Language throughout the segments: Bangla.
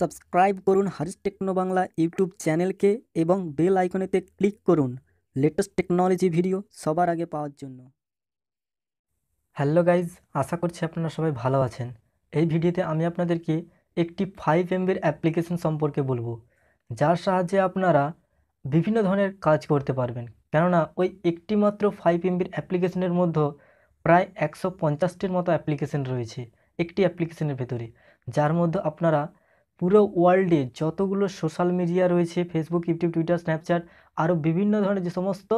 সাবস্ক্রাইব করুন হারিস টেকনো বাংলা ইউটিউব চ্যানেলকে এবং বেল আইকনেতে ক্লিক করুন লেটেস্ট টেকনোলজি ভিডিও সবার আগে পাওয়ার জন্য হ্যালো গাইজ আশা করছি আপনারা সবাই ভালো আছেন এই ভিডিওতে আমি আপনাদেরকে একটি ফাইভ এমবির অ্যাপ্লিকেশন সম্পর্কে বলবো যার সাহায্যে আপনারা বিভিন্ন ধরনের কাজ করতে পারবেন কেননা ওই একটিমাত্র ফাইভ এমবির অ্যাপ্লিকেশনের মধ্যে প্রায় একশো পঞ্চাশটির মতো অ্যাপ্লিকেশন রয়েছে একটি অ্যাপ্লিকেশনের ভেতরে যার মধ্যে আপনারা পুরো ওয়ার্ল্ডে যতগুলো সোশ্যাল মিডিয়া রয়েছে ফেসবুক ইউটিউব টুইটার স্ন্যাপচ্যাট আরও বিভিন্ন ধরনের যে সমস্ত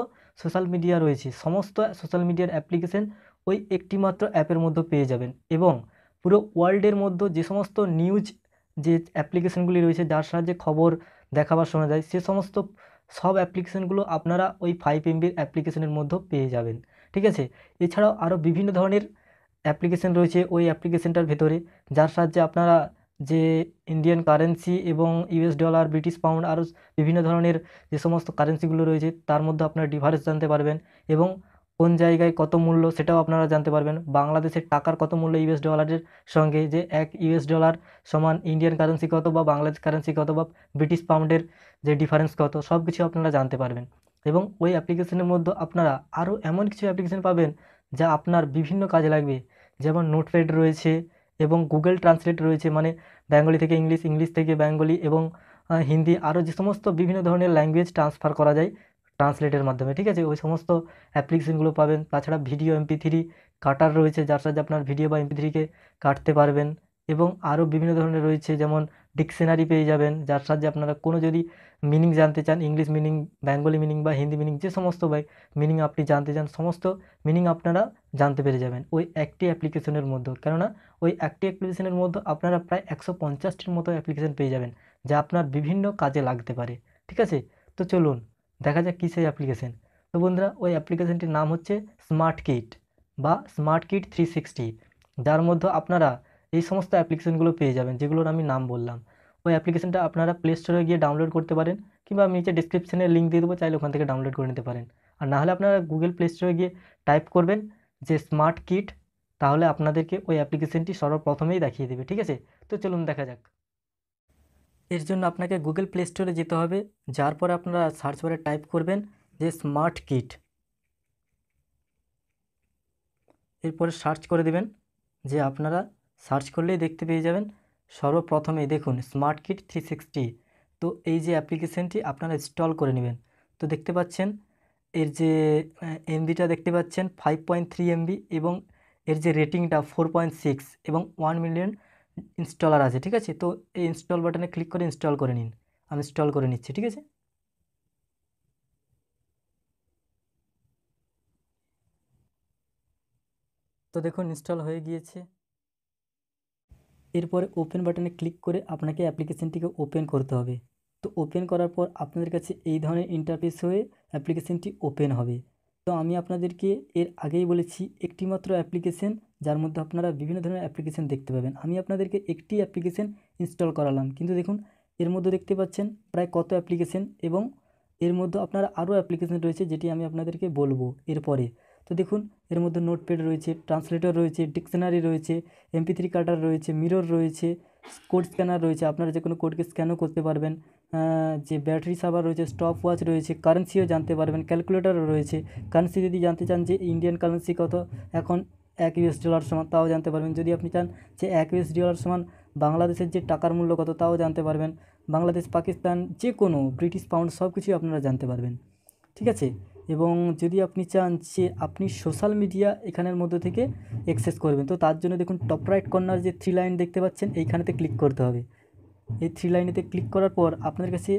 সোশ্যাল মিডিয়া রয়েছে সমস্ত সোশ্যাল মিডিয়ার অ্যাপ্লিকেশন ওই একটিমাত্র অ্যাপের মধ্যে পেয়ে যাবেন এবং পুরো ওয়ার্ল্ডের মধ্যে যে সমস্ত নিউজ যে অ্যাপ্লিকেশনগুলি রয়েছে যার সাহায্যে খবর দেখাবার শোনা যায় সে সমস্ত সব অ্যাপ্লিকেশনগুলো আপনারা ওই ফাইভ এমবির অ্যাপ্লিকেশনের মধ্যে পেয়ে যাবেন ঠিক আছে এছাড়াও আরও বিভিন্ন ধরনের অ্যাপ্লিকেশন রয়েছে ওই অ্যাপ্লিকেশনটার ভেতরে যার সাহায্যে আপনারা যে ইন্ডিয়ান কারেন্সি এবং ইউএস ডলার ব্রিটিশ পাউন্ড আরও বিভিন্ন ধরনের যে সমস্ত কারেন্সিগুলো রয়েছে তার মধ্যে আপনারা ডিফারেন্স জানতে পারবেন এবং কোন জায়গায় কত মূল্য সেটাও আপনারা জানতে পারবেন বাংলাদেশের টাকার কত মূল্য ইউএস ডলারের সঙ্গে যে এক ইউএস ডলার সমান ইন্ডিয়ান কারেন্সি কত বা বাংলাদেশ কারেন্সি কত বা ব্রিটিশ পাউন্ডের যে ডিফারেন্স কত সব কিছু আপনারা জানতে পারবেন এবং ওই অ্যাপ্লিকেশনের মধ্যে আপনারা আরও এমন কিছু অ্যাপ্লিকেশন পাবেন যা আপনার বিভিন্ন কাজে লাগবে যেমন নোটপ্যাড রয়েছে এবং গুগল ট্রান্সলেট রয়েছে মানে বেঙ্গলি থেকে ইংলিশ ইংলিশ থেকে বেঙ্গলি এবং হিন্দি আরও যে সমস্ত বিভিন্ন ধরনের ল্যাঙ্গুয়েজ ট্রান্সফার করা যায় ট্রান্সলেটের মাধ্যমে ঠিক আছে ওই সমস্ত অ্যাপ্লিকেশনগুলো পাবেন তাছাড়া ভিডিও এমপি থ্রি কাটার রয়েছে যার সাহায্যে আপনার ভিডিও বা এমপি থ্রিকে কাটতে পারবেন এবং আরও বিভিন্ন ধরনের রয়েছে যেমন ডিকশনারি পেয়ে যাবেন যার সাহায্যে আপনারা কোনো যদি মিনিং জানতে চান ইংলিশ মিনিং বেঙ্গলি মিনিং বা হিন্দি মিনিং যে সমস্ত মিনিং আপনি জানতে চান সমস্ত মিনিং আপনারা জানতে পেরে যাবেন ওই একটি অ্যাপ্লিকেশনের মধ্যে কেননা ওই একটি অ্যাপ্লিকেশনের মধ্যে আপনারা প্রায় একশো পঞ্চাশটির মতো অ্যাপ্লিকেশান পেয়ে যাবেন যা আপনার বিভিন্ন কাজে লাগতে পারে ঠিক আছে তো চলুন দেখা যাক কী সেই অ্যাপ্লিকেশান তো বন্ধুরা ওই অ্যাপ্লিকেশানটির নাম হচ্ছে স্মার্ট কিট বা স্মার্ট কিট থ্রি সিক্সটি যার মধ্যে আপনারা এই সমস্ত অ্যাপ্লিকেশানগুলো পেয়ে যাবেন যেগুলোর আমি নাম বললাম ওই অ্যাপ্লিকেশানটা আপনারা প্লে স্টোরে গিয়ে ডাউনলোড করতে পারেন কিংবা আমি নিচে ডিসক্রিপশানে লিঙ্ক দিয়ে দেবো চাইলে ওখান থেকে ডাউনলোড করে নিতে পারেন আর নাহলে আপনারা গুগল প্লে স্টোরে গিয়ে টাইপ করবেন যে স্মার্ট কিট তাহলে আপনাদেরকে ওই অ্যাপ্লিকেশনটি সর্বপ্রথমেই দেখিয়ে দেবে ঠিক আছে তো চলুন দেখা যাক এর জন্য আপনাকে গুগল প্লে স্টোরে যেতে হবে যার পরে আপনারা সার্চ করে টাইপ করবেন যে স্মার্ট কিট এরপরে সার্চ করে দেবেন যে আপনারা সার্চ করলেই দেখতে পেয়ে যাবেন সর্বপ্রথমে দেখুন স্মার্ট কিট থ্রি সিক্সটি তো এই যে অ্যাপ্লিকেশানটি আপনারা ইনস্টল করে নেবেন তো দেখতে পাচ্ছেন এর যে এমবিটা দেখতে পাচ্ছেন ফাইভ পয়েন্ট থ্রি এমবি এবং এর যে রেটিংটা ফোর পয়েন্ট সিক্স এবং ওয়ান মিলিয়ন ইনস্টলার আছে ঠিক আছে তো এই ইনস্টল বাটনে ক্লিক করে ইনস্টল করে নিন আমি ইনস্টল করে নিচ্ছি ঠিক আছে তো দেখুন ইনস্টল হয়ে গিয়েছে এরপরে ওপেন বাটনে ক্লিক করে আপনাকে অ্যাপ্লিকেশনটিকে ওপেন করতে হবে তো ওপেন করার পর আপনাদের কাছে এই ধরনের ইন্টারফেস হয়ে অ্যাপ্লিকেশনটি ওপেন হবে তো আমি আপনাদেরকে এর আগেই বলেছি একটি মাত্র অ্যাপ্লিকেশন যার মধ্যে আপনারা বিভিন্ন ধরনের অ্যাপ্লিকেশন দেখতে পাবেন আমি আপনাদেরকে একটি অ্যাপ্লিকেশন ইনস্টল করালাম কিন্তু দেখুন এর মধ্যে দেখতে পাচ্ছেন প্রায় কত অ্যাপ্লিকেশন এবং এর মধ্যে আপনারা আরও অ্যাপ্লিকেশন রয়েছে যেটি আমি আপনাদেরকে বলবো এরপরে তো দেখুন এর মধ্যে নোটপ্যাড রয়েছে ট্রান্সলেটর রয়েছে ডিকশনারি রয়েছে এমপি থ্রি কাটার রয়েছে মিরর রয়েছে কোড স্ক্যানার রয়েছে আপনারা যে কোনো কোডকে স্ক্যানও করতে পারবেন যে ব্যাটারি সার্ভার রয়েছে স্টপ ওয়াচ রয়েছে কারেন্সিও জানতে পারবেন ক্যালকুলেটারও রয়েছে কারেন্সি যদি জানতে চান যে ইন্ডিয়ান কারেন্সি কত এখন এক ইউএস ডলার সমান তাও জানতে পারবেন যদি আপনি চান যে এক ইউএস ডলার সমান বাংলাদেশের যে টাকার মূল্য কত তাও জানতে পারবেন বাংলাদেশ পাকিস্তান যে কোনো ব্রিটিশ পাউন্ড সব কিছুই আপনারা জানতে পারবেন ঠিক আছে এবং যদি আপনি চান যে আপনি সোশ্যাল মিডিয়া এখানের মধ্যে থেকে অ্যাক্সেস করবেন তো তার জন্য দেখুন টপ রাইট কর্নার যে থ্রি লাইন দেখতে পাচ্ছেন এইখানেতে ক্লিক করতে হবে এই থ্রি লাইনেতে ক্লিক করার পর আপনাদের কাছে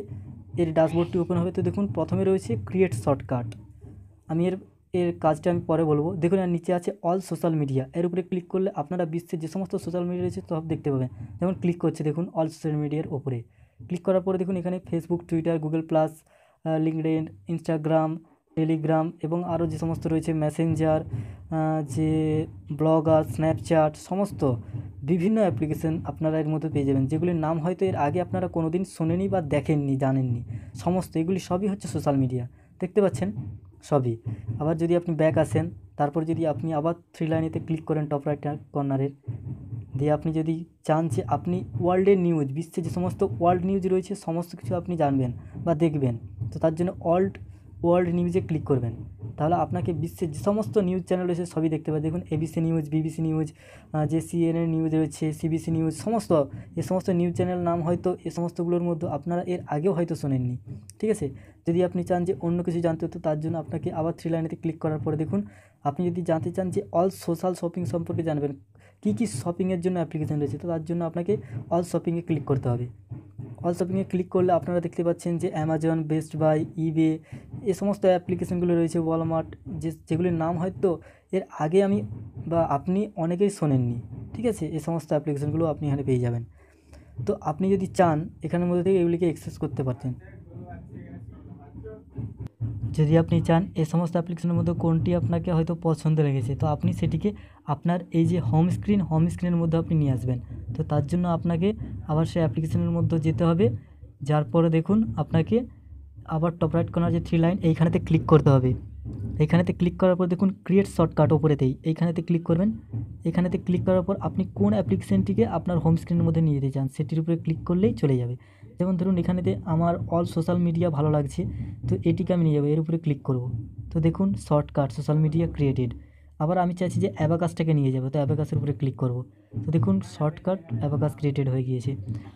এর ড্যাশবোর্ডটি ওপেন হবে তো দেখুন প্রথমে রয়েছে ক্রিয়েট শর্টকাট আমি এর এর কাজটা আমি পরে বলবো দেখুন আর নিচে আছে অল সোশ্যাল মিডিয়া এর উপরে ক্লিক করলে আপনারা বিশ্বের যে সমস্ত সোশ্যাল মিডিয়া রয়েছে সব দেখতে পাবেন যেমন ক্লিক করছে দেখুন অল সোশ্যাল মিডিয়ার ওপরে ক্লিক করার পরে দেখুন এখানে Facebook Twitter Google plus LinkedIn Instagram Telegram এবং আরও যে সমস্ত রয়েছে মেসেঞ্জার যে ব্লগার স্ন্যাপচ্যাট সমস্ত বিভিন্ন অ্যাপ্লিকেশন আপনারা এর মধ্যে পেয়ে যাবেন যেগুলির নাম হয়তো এর আগে আপনারা কোনো দিন শোনেনি বা দেখেননি জানেননি সমস্ত এগুলি সবই হচ্ছে সোশ্যাল মিডিয়া দেখতে পাচ্ছেন সবই আবার যদি আপনি ব্যাক আসেন তারপর যদি আপনি আবার থ্রি লাইনেতে ক্লিক করেন টপ রাইট কর্নারের দিয়ে আপনি যদি চান যে আপনি ওয়ার্ল্ডের নিউজ বিশ্বে যে সমস্ত ওয়ার্ল্ড নিউজ রয়েছে সমস্ত কিছু আপনি জানবেন বা দেখবেন তো তার জন্য ওয়ার্ল্ড ওয়ার্ল্ড নিউজে ক্লিক করবেন তাহলে আপনাকে বিশ্বের যে সমস্ত নিউজ চ্যানেল রয়েছে সবই দেখতে পাবেন দেখুন এবিসি নিউজ বিবিসি নিউজ যে সিএনএন নিউজ রয়েছে সিবিসি নিউজ সমস্ত এ সমস্ত নিউজ চ্যানেল নাম হয়তো এ সমস্তগুলোর মধ্যে আপনারা এর আগেও হয়তো শোনেননি ঠিক আছে যদি আপনি চান যে অন্য কিছু জানতে হতো তার জন্য আপনাকে আবার থ্রি লাইনেতে ক্লিক করার পরে দেখুন আপনি যদি জানতে চান যে অল সোশ্যাল শপিং সম্পর্কে জানবেন কী কী শপিংয়ের জন্য অ্যাপ্লিকেশান রয়েছে তো তার জন্য আপনাকে অল শপিংয়ে ক্লিক করতে হবে অল শপিংয়ে ক্লিক করলে আপনারা দেখতে পাচ্ছেন যে অ্যামাজন বেস্ট বাই ইবে এ সমস্ত অ্যাপ্লিকেশানগুলো রয়েছে ওয়ালমার্ট যে যেগুলির নাম হয়তো এর আগে আমি বা আপনি অনেকেই শোনেননি ঠিক আছে এ সমস্ত অ্যাপ্লিকেশানগুলো আপনি এখানে পেয়ে যাবেন তো আপনি যদি চান এখানের মধ্যে থেকে এগুলিকে অ্যাক্সেস করতে পারতেন যদি আপনি চান এ সমস্ত অ্যাপ্লিকেশনের মধ্যে কোনটি আপনাকে হয়তো পছন্দ লেগেছে তো আপনি সেটিকে আপনার এই যে হোম স্ক্রিন হোম স্ক্রিনের মধ্যে আপনি নিয়ে আসবেন তো তার জন্য আপনাকে আবার সেই অ্যাপ্লিকেশনের মধ্যে যেতে হবে যার পরে দেখুন আপনাকে আবার টপ রাইট কর্নার যে থ্রি লাইন এইখানেতে ক্লিক করতে হবে এইখানেতে ক্লিক করার পর দেখুন ক্রিয়েট শর্টকাট দেই এইখানেতে ক্লিক করবেন এখানেতে ক্লিক করার পর আপনি কোন অ্যাপ্লিকেশানটিকে আপনার হোম স্ক্রিনের মধ্যে নিয়ে যেতে চান সেটির উপরে ক্লিক করলেই চলে যাবে যেমন ধরুন এখানেতে আমার অল সোশ্যাল মিডিয়া ভালো লাগছে তো এটিকে আমি নিয়ে যাবো এর উপরে ক্লিক করব তো দেখুন শর্টকাট সোশ্যাল মিডিয়া ক্রিয়েটেড আবার আমি চাইছি যে অ্যাবাকাসটাকে নিয়ে যাবো তো অ্যাবাকাসের উপরে ক্লিক করব তো দেখুন শর্টকাট অ্যাবাকাস ক্রিয়েটেড হয়ে গিয়েছে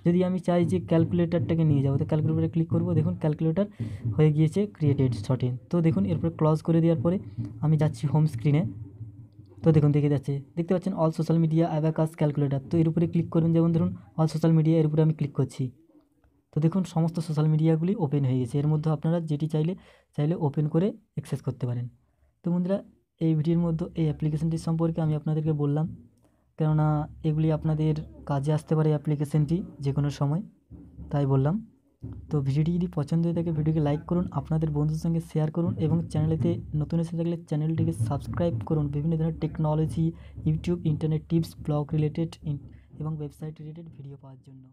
যদি আমি চাই যে ক্যালকুলেটারটাকে নিয়ে যাবো তো ক্যালকুলেটারে ক্লিক করব দেখুন ক্যালকুলেটার হয়ে গিয়েছে ক্রিয়েটেড শর্টে তো দেখুন এরপরে ক্লজ করে দেওয়ার পরে আমি যাচ্ছি হোম স্ক্রিনে তো দেখুন দেখে যাচ্ছে দেখতে পাচ্ছেন all social media abacus calculator তো এর উপরে ক্লিক করবেন যেমন ধরুন অল সোশ্যাল মিডিয়া এর উপরে আমি ক্লিক করছি তো দেখুন সমস্ত সোশ্যাল মিডিয়াগুলি ওপেন হয়ে গেছে এর মধ্যে আপনারা যেটি চাইলে চাইলে ওপেন করে অ্যাক্সেস করতে পারেন তো বন্ধুরা এই ভিডিওর মধ্যে এই অ্যাপ্লিকেশানটি সম্পর্কে আমি আপনাদেরকে বললাম কেননা এগুলি আপনাদের কাজে আসতে পারে অ্যাপ্লিকেশানটি যে কোনো সময় তাই বললাম তো ভিডিওটি যদি পছন্দ হয়ে থাকে ভিডিওকে লাইক করুন আপনাদের বন্ধুদের সঙ্গে শেয়ার করুন এবং চ্যানেলেতে নতুন এসে থাকলে চ্যানেলটিকে সাবস্ক্রাইব করুন বিভিন্ন ধরনের technology YouTube internet tips blog related এবং ওয়েবসাইট রিলেটেড ভিডিও পাওয়ার জন্য